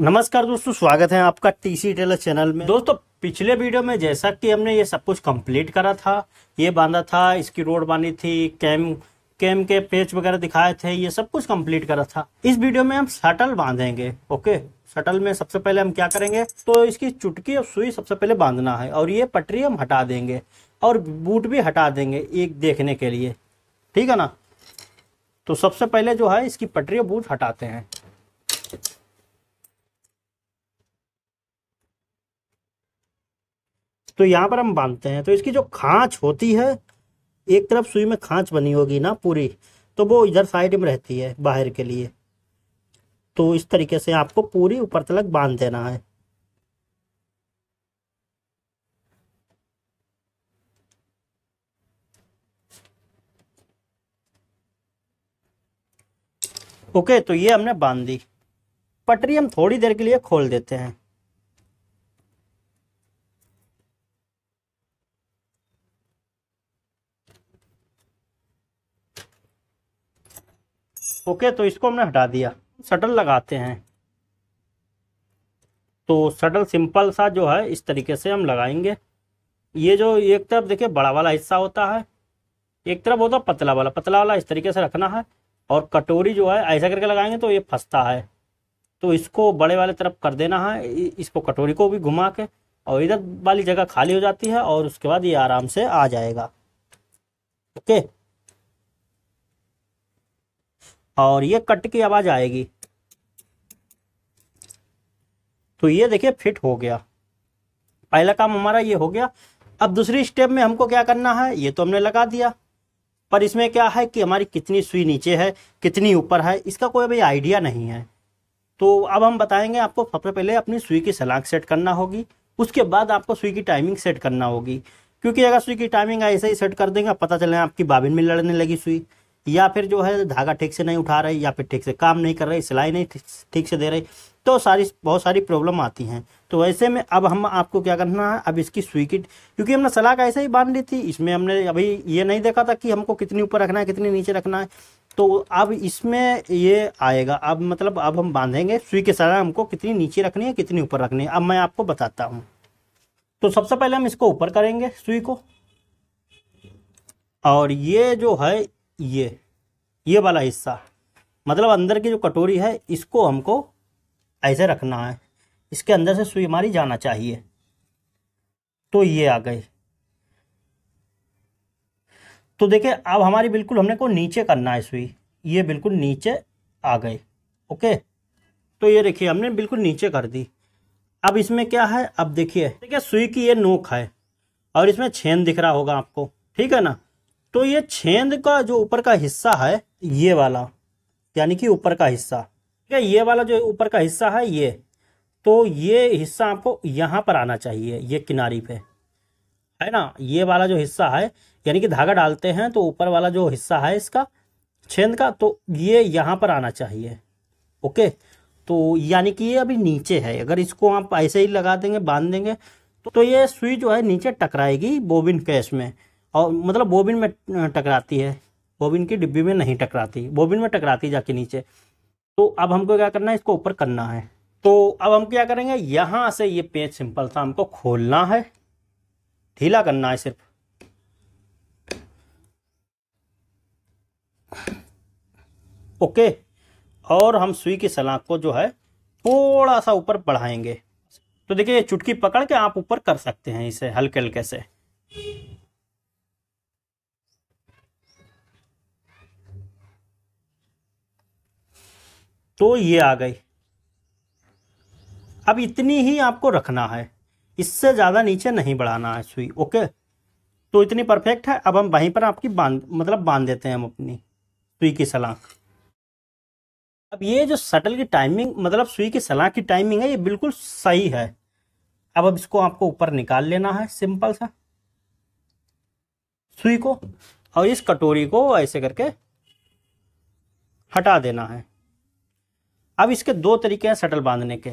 नमस्कार दोस्तों स्वागत है आपका टीसी टेलर चैनल में दोस्तों पिछले वीडियो में जैसा कि हमने ये सब कुछ कंप्लीट करा था ये बांधा था इसकी रोड बांधी थी कैम कैम के पेच वगैरह दिखाए थे ये सब कुछ कंप्लीट करा था इस वीडियो में हम शटल बांधेंगे ओके शटल में सबसे पहले हम क्या करेंगे तो इसकी चुटकी और सुई सबसे पहले बांधना है और ये पटरी हम हटा देंगे और बूट भी हटा देंगे एक देखने के लिए ठीक है ना तो सबसे पहले जो है इसकी पटरी और बूट हटाते हैं तो यहाँ पर हम बांधते हैं तो इसकी जो खाँच होती है एक तरफ सुई में खाँच बनी होगी ना पूरी तो वो इधर साइड में रहती है बाहर के लिए तो इस तरीके से आपको पूरी ऊपर तलक बांध देना है ओके तो ये हमने बांध दी पटरी हम थोड़ी देर के लिए खोल देते हैं ओके तो इसको हमने हटा दिया सटल लगाते हैं तो सटल सिंपल सा जो है इस तरीके से हम लगाएंगे ये जो एक तरफ देखिए बड़ा वाला हिस्सा होता है एक तरफ होता तो है पतला वाला पतला वाला इस तरीके से रखना है और कटोरी जो है ऐसा करके लगाएंगे तो ये फंसता है तो इसको बड़े वाले तरफ कर देना है इसको कटोरी को भी घुमा के और इधर वाली जगह खाली हो जाती है और उसके बाद ये आराम से आ जाएगा ओके okay. और ये कट की आवाज़ आएगी तो ये देखिए फिट हो गया पहला काम हमारा ये हो गया अब दूसरी स्टेप में हमको क्या करना है ये तो हमने लगा दिया पर इसमें क्या है कि हमारी कितनी सुई नीचे है कितनी ऊपर है इसका कोई अभी आइडिया नहीं है तो अब हम बताएंगे आपको सबसे पहले अपनी सुई की सलाख सेट करना होगी उसके बाद आपको सुई की टाइमिंग सेट करना होगी क्योंकि अगर सुई की टाइमिंग ऐसे ही सेट कर देंगे पता चले आपकी बाबिन में लड़ने लगी सुई या फिर जो है धागा ठीक से नहीं उठा रहे या फिर ठीक से काम नहीं कर रहे सिलाई नहीं ठीक से दे रही तो सारी बहुत सारी प्रॉब्लम आती हैं तो ऐसे में अब हम आपको क्या करना है अब इसकी सुई की क्योंकि हमने सलाह ऐसे ही बांध ली थी इसमें हमने अभी ये नहीं देखा था कि हमको कितनी ऊपर रखना है कितनी नीचे रखना है तो अब इसमें ये आएगा अब मतलब अब हम बांधेंगे सुई के सलाह हमको कितनी नीचे रखनी है कितनी ऊपर रखनी है अब मैं आपको बताता हूँ तो सबसे पहले हम इसको ऊपर करेंगे सुई को और ये जो है ये ये वाला हिस्सा मतलब अंदर की जो कटोरी है इसको हमको ऐसे रखना है इसके अंदर से सुई हमारी जाना चाहिए तो ये आ गई तो देखिए अब हमारी बिल्कुल हमने को नीचे करना है सुई ये बिल्कुल नीचे आ गई ओके तो ये देखिए हमने बिल्कुल नीचे कर दी अब इसमें क्या है अब देखिए देखिए सुई की ये नोक है और इसमें छेन दिख रहा होगा आपको ठीक है ना तो ये छेद का जो ऊपर का हिस्सा है ये वाला यानी कि ऊपर का हिस्सा ठीक है ये वाला जो ऊपर का हिस्सा है ये तो ये हिस्सा आपको यहाँ पर आना चाहिए ये किनारी पे है ना ये वाला जो हिस्सा है यानी कि धागा डालते हैं तो ऊपर वाला जो हिस्सा है इसका छेद का तो ये यहाँ पर आना चाहिए ओके तो यानी कि ये अभी नीचे है अगर इसको आप ऐसे ही लगा देंगे बांध देंगे तो, तो ये सुई जो है नीचे टकराएगी बोबिन कैश में और मतलब बोबिन में टकराती है बोबिन की डिब्बी में नहीं टकराती बोबिन में टकराती जाके नीचे तो अब हमको क्या करना है इसको ऊपर करना है तो अब हम क्या करेंगे यहाँ से ये पेज सिंपल सा हमको खोलना है ढीला करना है सिर्फ ओके और हम सुई की सलाख को जो है थोड़ा सा ऊपर बढ़ाएंगे तो देखिए ये चुटकी पकड़ के आप ऊपर कर सकते हैं इसे हल्के हल्के से तो ये आ गई अब इतनी ही आपको रखना है इससे ज़्यादा नीचे नहीं बढ़ाना है सुई ओके तो इतनी परफेक्ट है अब हम वहीं पर आपकी बांध मतलब बांध देते हैं हम अपनी सुई की सलाख अब ये जो सटल की टाइमिंग मतलब सुई की सलाख की टाइमिंग है ये बिल्कुल सही है अब अब इसको आपको ऊपर निकाल लेना है सिंपल सा सुई को और इस कटोरी को ऐसे करके हटा देना है अब इसके दो तरीके हैं शटल बांधने के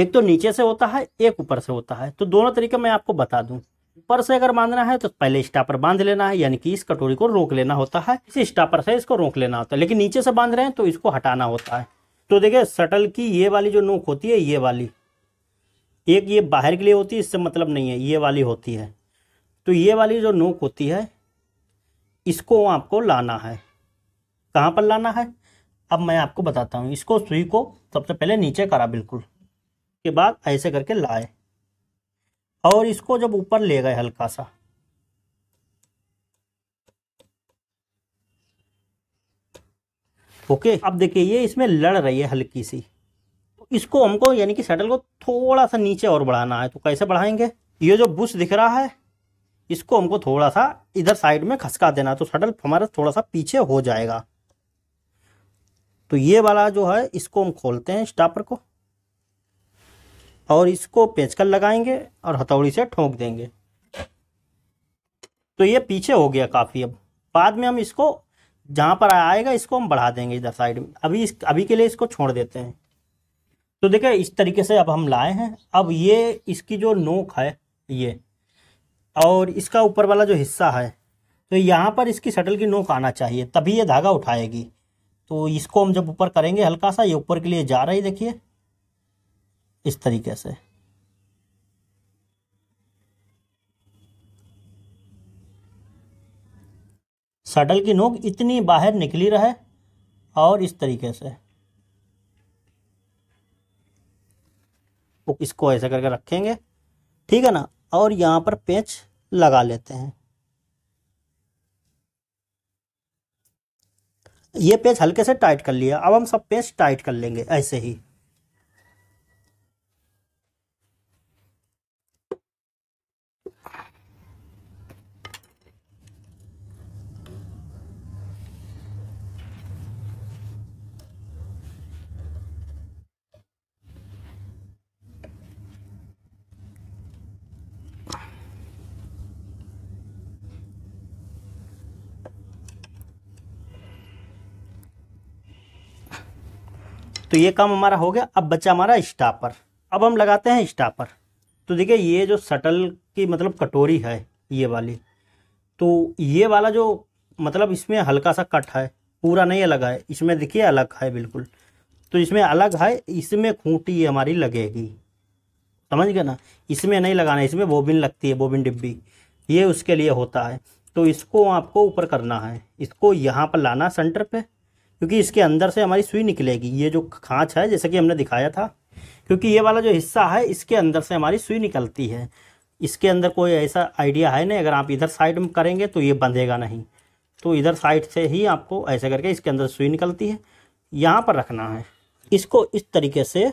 एक तो नीचे से होता है एक ऊपर से होता है तो दोनों तरीके मैं आपको बता दूं ऊपर से अगर बांधना है तो पहले स्टापर बांध लेना है यानी कि इस कटोरी को रोक लेना होता है इसी स्टापर से इसको रोक लेना होता है लेकिन नीचे से बांध रहे हैं तो इसको हटाना होता है तो देखिये शटल की ये वाली जो नोक होती है ये वाली एक ये बाहर के लिए होती है इससे मतलब नहीं है ये वाली होती है तो ये वाली जो नोक होती है इसको आपको लाना है कहाँ पर लाना है अब मैं आपको बताता हूँ इसको सुई को सबसे पहले नीचे करा बिल्कुल के बाद ऐसे करके लाए और इसको जब ऊपर ले गए हल्का सा ओके अब देखिए ये इसमें लड़ रही है हल्की सी तो इसको हमको यानी कि सेटल को थोड़ा सा नीचे और बढ़ाना है तो कैसे बढ़ाएंगे ये जो बुश दिख रहा है इसको हमको थोड़ा सा इधर साइड में खसका देना तो सेटल हमारा थोड़ा सा पीछे हो जाएगा तो ये वाला जो है इसको हम खोलते हैं स्टापर को और इसको पेचकल लगाएंगे और हथौड़ी से ठोंक देंगे तो ये पीछे हो गया काफ़ी अब बाद में हम इसको जहाँ पर आएगा इसको हम बढ़ा देंगे इधर साइड में अभी इस अभी के लिए इसको छोड़ देते हैं तो देखिए इस तरीके से अब हम लाए हैं अब ये इसकी जो नोक है ये और इसका ऊपर वाला जो हिस्सा है तो यहाँ पर इसकी शटल की नोक आना चाहिए तभी ये धागा उठाएगी तो इसको हम जब ऊपर करेंगे हल्का सा ये ऊपर के लिए जा रहा है देखिए इस तरीके से सडल की नोक इतनी बाहर निकली रहे और इस तरीके से इसको ऐसा करके रखेंगे ठीक है ना और यहाँ पर पेच लगा लेते हैं ये पेज हल्के से टाइट कर लिया अब हम सब पेज टाइट कर लेंगे ऐसे ही तो ये काम हमारा हो गया अब बचा हमारा स्टापर अब हम लगाते हैं स्टापर तो देखिए ये जो सटल की मतलब कटोरी है ये वाली तो ये वाला जो मतलब इसमें हल्का सा कट है पूरा नहीं अलग है इसमें देखिए अलग है बिल्कुल तो इसमें अलग है इसमें खूंटी हमारी लगेगी समझ गए ना इसमें नहीं लगाना इसमें बोबिन लगती है बोबिन डिब्बी ये उसके लिए होता है तो इसको आपको ऊपर करना है इसको यहाँ पर लाना सेंटर पे क्योंकि इसके अंदर से हमारी सुई निकलेगी ये जो खाँच है जैसे कि हमने दिखाया था क्योंकि ये वाला जो हिस्सा है इसके अंदर से हमारी सुई निकलती है इसके अंदर कोई ऐसा आइडिया है नहीं अगर आप इधर साइड में करेंगे तो ये बंधेगा नहीं तो इधर साइड से ही आपको ऐसे करके इसके अंदर सुई निकलती है यहाँ पर रखना है इसको इस तरीके से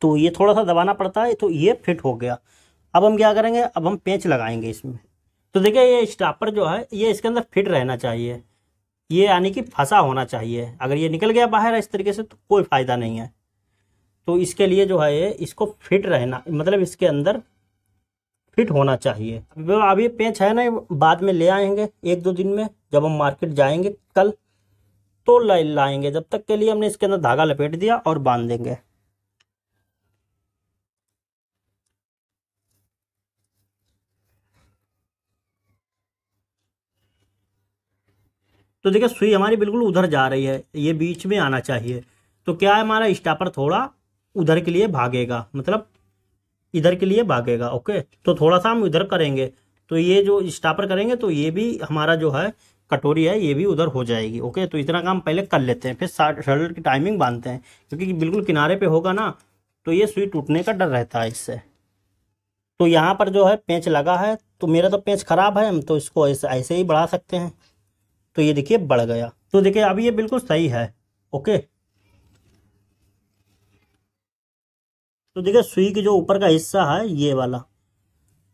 तो ये थोड़ा सा दबाना पड़ता है तो ये फिट हो गया अब हम क्या करेंगे अब हम पेंच लगाएंगे इसमें तो देखिए ये स्टापर जो है ये इसके अंदर फिट रहना चाहिए ये यानी कि फंसा होना चाहिए अगर ये निकल गया बाहर इस तरीके से तो कोई फ़ायदा नहीं है तो इसके लिए जो है इसको फिट रहना मतलब इसके अंदर फिट होना चाहिए अब ये पेंच है ना बाद में ले आएंगे एक दो दिन में जब हम मार्केट जाएंगे कल तो लाएंगे जब तक के लिए हमने इसके अंदर धागा लपेट दिया और बांध देंगे तो देखिए सुई हमारी बिल्कुल उधर जा रही है ये बीच में आना चाहिए तो क्या है हमारा स्टापर थोड़ा उधर के लिए भागेगा मतलब इधर के लिए भागेगा ओके तो थोड़ा सा हम इधर करेंगे तो ये जो स्टापर करेंगे तो ये भी हमारा जो है कटोरी है ये भी उधर हो जाएगी ओके तो इतना काम पहले कर लेते हैं फिर शर्ट की टाइमिंग बांधते हैं क्योंकि बिल्कुल किनारे पे होगा ना तो ये सुई टूटने का डर रहता है इससे तो यहाँ पर जो है पेंच लगा है तो मेरा तो पेंच ख़राब है हम तो इसको ऐसे ऐसे ही बढ़ा सकते हैं तो ये देखिए बढ़ गया तो देखिए अब ये बिल्कुल सही है ओके तो देखिए सुई के जो ऊपर का हिस्सा है ये वाला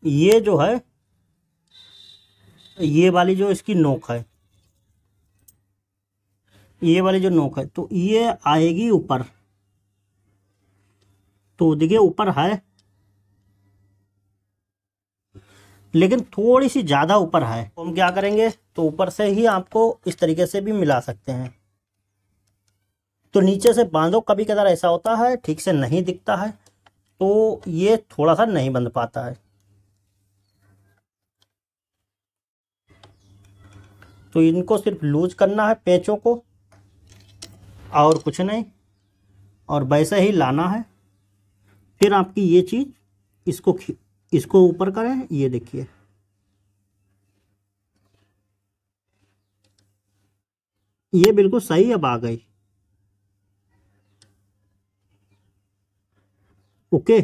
ये जो है ये वाली जो इसकी नोक है ये वाली जो नोक है तो ये आएगी ऊपर तो देखिए ऊपर है लेकिन थोड़ी सी ज़्यादा ऊपर है तो हम क्या करेंगे तो ऊपर से ही आपको इस तरीके से भी मिला सकते हैं तो नीचे से बांधो कभी कदार ऐसा होता है ठीक से नहीं दिखता है तो ये थोड़ा सा नहीं बंध पाता है तो इनको सिर्फ लूज करना है पेचों को और कुछ नहीं और वैसे ही लाना है फिर आपकी ये चीज़ इसको इसको ऊपर करें ये देखिए ये बिल्कुल सही अब आ गई ओके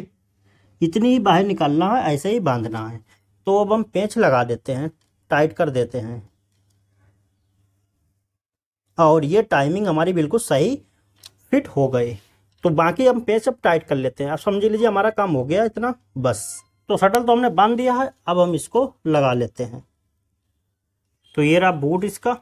इतनी ही बाहर निकालना है ऐसे ही बांधना है तो अब हम पेच लगा देते हैं टाइट कर देते हैं और ये टाइमिंग हमारी बिल्कुल सही फिट हो गई तो बाकी हम पेच अब टाइट कर लेते हैं आप समझ लीजिए हमारा काम हो गया इतना बस तो शटल तो हमने बांध दिया है अब हम इसको लगा लेते हैं तो ये रहा बूट इसका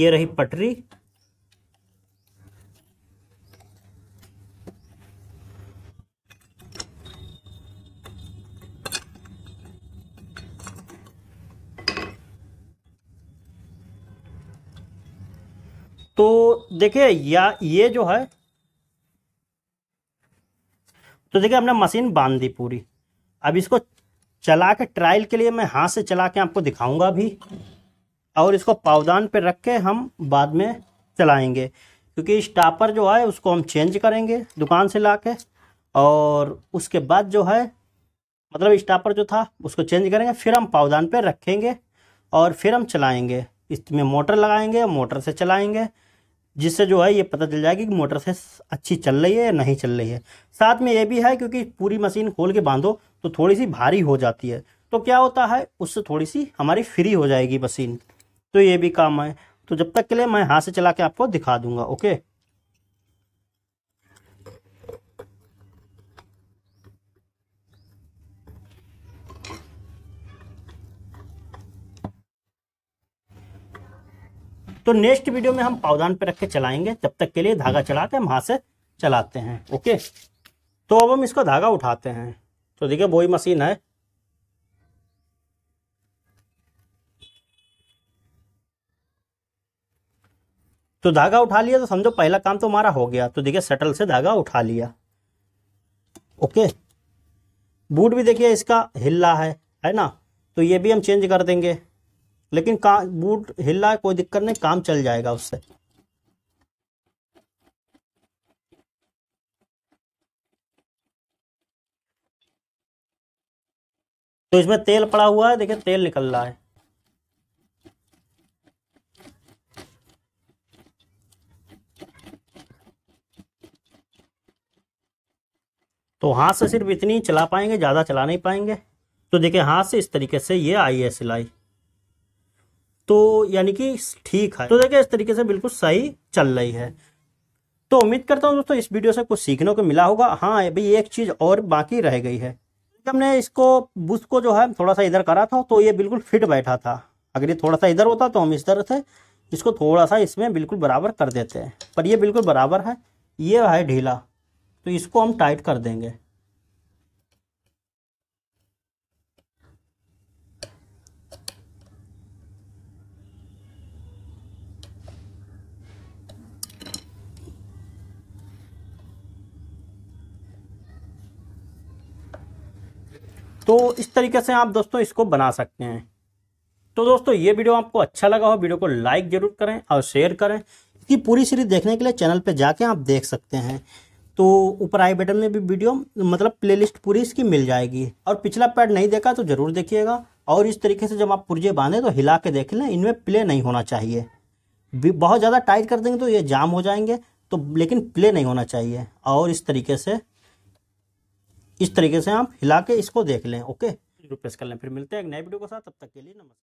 ये रही पटरी देखिए या ये जो है तो देखिए हमने मशीन बांध दी पूरी अब इसको चला के ट्रायल के लिए मैं हाथ से चला के आपको दिखाऊंगा भी और इसको पावदान पे रख के हम बाद में चलाएंगे क्योंकि स्टापर जो है उसको हम चेंज करेंगे दुकान से ला के और उसके बाद जो है मतलब स्टापर जो था उसको चेंज करेंगे फिर हम पावदान पे रखेंगे और फिर हम चलाएंगे इसमें मोटर लगाएंगे मोटर से चलाएंगे जिससे जो है ये पता चल जाएगा कि मोटर से अच्छी चल रही है या नहीं चल रही है साथ में ये भी है क्योंकि पूरी मशीन खोल के बांधो तो थोड़ी सी भारी हो जाती है तो क्या होता है उससे थोड़ी सी हमारी फ्री हो जाएगी मशीन तो ये भी काम है तो जब तक के लिए मैं हाथ से चला के आपको दिखा दूंगा ओके तो नेक्स्ट वीडियो में हम पावदान पे रख के चलाएंगे तब तक के लिए धागा चढ़ाते हम हाथ से चलाते हैं ओके तो अब हम इसको धागा उठाते हैं तो देखिए वही मशीन है तो धागा उठा लिया तो समझो पहला काम तो हमारा हो गया तो देखिए सटल से धागा उठा लिया ओके बूट भी देखिए इसका हिल रहा है है ना तो ये भी हम चेंज कर देंगे लेकिन का बूट हिल रहा है कोई दिक्कत नहीं काम चल जाएगा उससे तो इसमें तेल पड़ा हुआ है देखिए तेल निकल रहा है तो हाथ से सिर्फ इतनी चला पाएंगे ज़्यादा चला नहीं पाएंगे तो देखिए हाथ से इस तरीके से ये आई है सिलाई तो यानी कि ठीक है तो देखिए इस तरीके से बिल्कुल सही चल रही है तो उम्मीद करता हूँ दोस्तों इस वीडियो से कुछ सीखने को मिला होगा हाँ अभी एक चीज़ और बाकी रह गई है हमने इसको बुश को जो है थोड़ा सा इधर करा था तो ये बिल्कुल फिट बैठा था अगर ये थोड़ा सा इधर होता तो हम इस तरह से इसको थोड़ा सा इसमें बिल्कुल बराबर कर देते हैं पर ये बिल्कुल बराबर है ये है ढीला तो इसको हम टाइट कर देंगे तो इस तरीके से आप दोस्तों इसको बना सकते हैं तो दोस्तों ये वीडियो आपको अच्छा लगा हो वीडियो को लाइक जरूर करें और शेयर करें इसकी पूरी सीरीज देखने के लिए चैनल पर जाके आप देख सकते हैं तो ऊपर आई बटन में भी वीडियो मतलब प्लेलिस्ट पूरी इसकी मिल जाएगी और पिछला पैड नहीं देखा तो ज़रूर देखिएगा और इस तरीके से जब आप पुर्जे बांधें तो हिला के देख लें इनमें प्ले नहीं होना चाहिए बहुत ज़्यादा टाइट कर देंगे तो ये जाम हो जाएंगे तो लेकिन प्ले नहीं होना चाहिए और इस तरीके से इस तरीके से आप हिला के इसको देख लें ओके जरूर कर लें फिर मिलते हैं एक नए वीडियो के साथ तब तक के लिए नमस्कार